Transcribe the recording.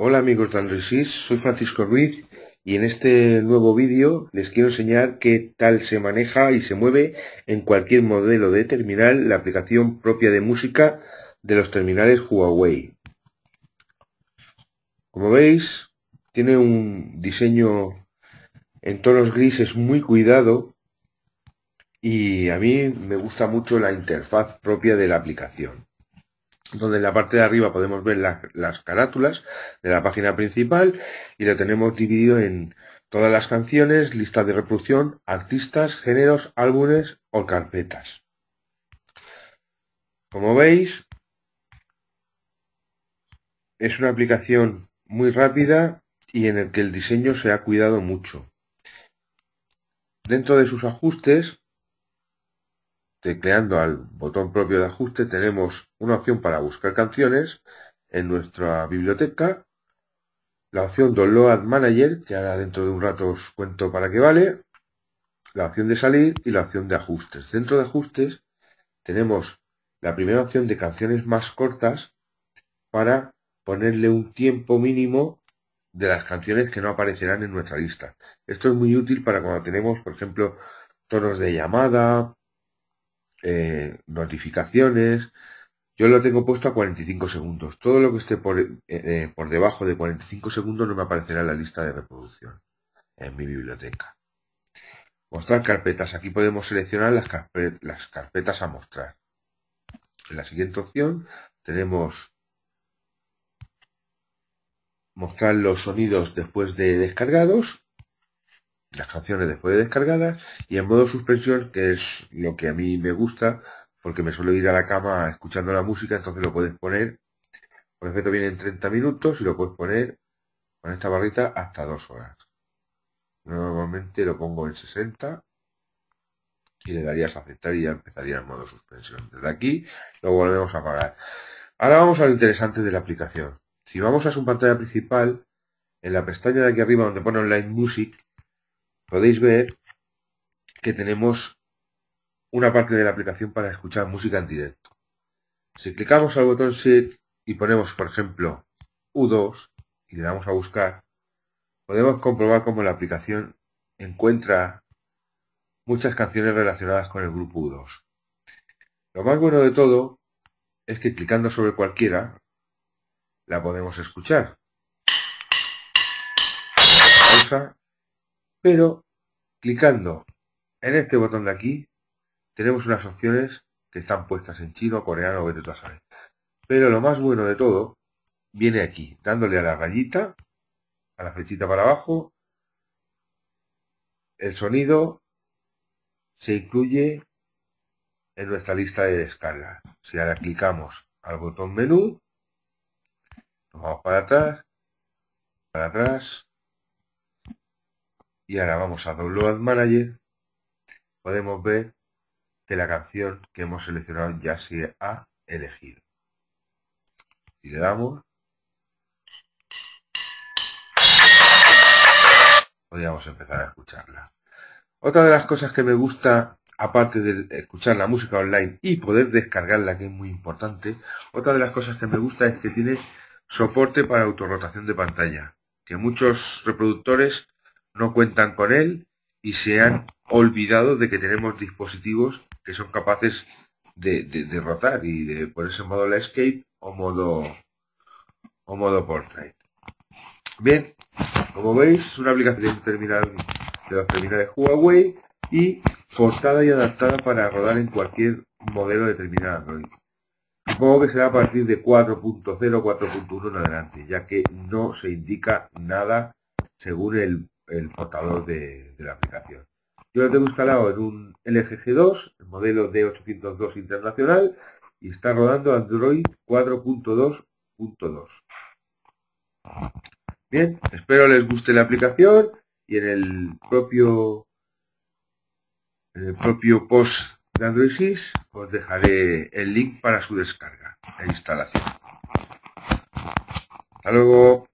Hola amigos de Andresís, soy Francisco Ruiz y en este nuevo vídeo les quiero enseñar qué tal se maneja y se mueve en cualquier modelo de terminal la aplicación propia de música de los terminales Huawei. Como veis, tiene un diseño en tonos grises muy cuidado y a mí me gusta mucho la interfaz propia de la aplicación donde en la parte de arriba podemos ver las carátulas de la página principal y la tenemos dividido en todas las canciones, listas de reproducción, artistas, géneros, álbumes o carpetas. Como veis, es una aplicación muy rápida y en el que el diseño se ha cuidado mucho. Dentro de sus ajustes tecleando al botón propio de ajuste tenemos una opción para buscar canciones en nuestra biblioteca, la opción Download Manager, que ahora dentro de un rato os cuento para qué vale, la opción de salir y la opción de ajustes. Dentro de ajustes tenemos la primera opción de canciones más cortas para ponerle un tiempo mínimo de las canciones que no aparecerán en nuestra lista. Esto es muy útil para cuando tenemos, por ejemplo, tonos de llamada, eh, notificaciones. Yo lo tengo puesto a 45 segundos. Todo lo que esté por, eh, debajo de 45 segundos no me aparecerá en la lista de reproducción en mi biblioteca. Mostrar carpetas. Aquí podemos seleccionar las, las carpetas a mostrar. En la siguiente opción tenemos mostrar los sonidos después de descargados las canciones después de descargadas y en modo suspensión, que es lo que a mí me gusta, porque me suelo ir a la cama escuchando la música, entonces lo puedes poner, por efecto en 30 minutos y lo puedes poner con esta barrita hasta dos horas. Normalmente lo pongo en 60 y le darías a aceptar y ya empezaría en modo suspensión. Desde aquí lo volvemos a apagar. Ahora vamos a lo interesante de la aplicación. Si vamos a su pantalla principal, en la pestaña de aquí arriba donde pone Online Music, podéis ver que tenemos una parte de la aplicación para escuchar música en directo. Si clicamos al botón SIT y ponemos, por ejemplo, U2 y le damos a buscar, podemos comprobar cómo la aplicación encuentra muchas canciones relacionadas con el grupo U2. Lo más bueno de todo es que clicando sobre cualquiera la podemos escuchar. Pero clicando en este botón de aquí, tenemos unas opciones que están puestas en chino, coreano, vete tú Pero lo más bueno de todo viene aquí, dándole a la rayita, a la flechita para abajo, el sonido se incluye en nuestra lista de descarga. Si ahora clicamos al botón menú, nos vamos para atrás, para atrás, y ahora vamos a Download Manager, podemos ver que la canción que hemos seleccionado ya se ha elegido. y le damos, podríamos empezar a escucharla. Otra de las cosas que me gusta, aparte de escuchar la música online y poder descargarla, que es muy importante, otra de las cosas que me gusta es que tiene soporte para autorrotación de pantalla, que muchos reproductores no cuentan con él y se han olvidado de que tenemos dispositivos que son capaces de, rotar y de ponerse en modo landscape o modo o modo portrait. Bien, como veis es una aplicación de, terminal, de los terminales Huawei y portada y adaptada para rodar en cualquier modelo determinado terminal Android. Supongo que será a partir de 4.0, 4.1 en adelante, ya que no se indica nada según el el portador de, la aplicación. Yo lo tengo instalado en un LGG2, el modelo D802 internacional, y está rodando Android 4.2.2. Bien, espero les guste la aplicación y en el propio en el propio post de Android os dejaré el link para su descarga e instalación. Hasta luego.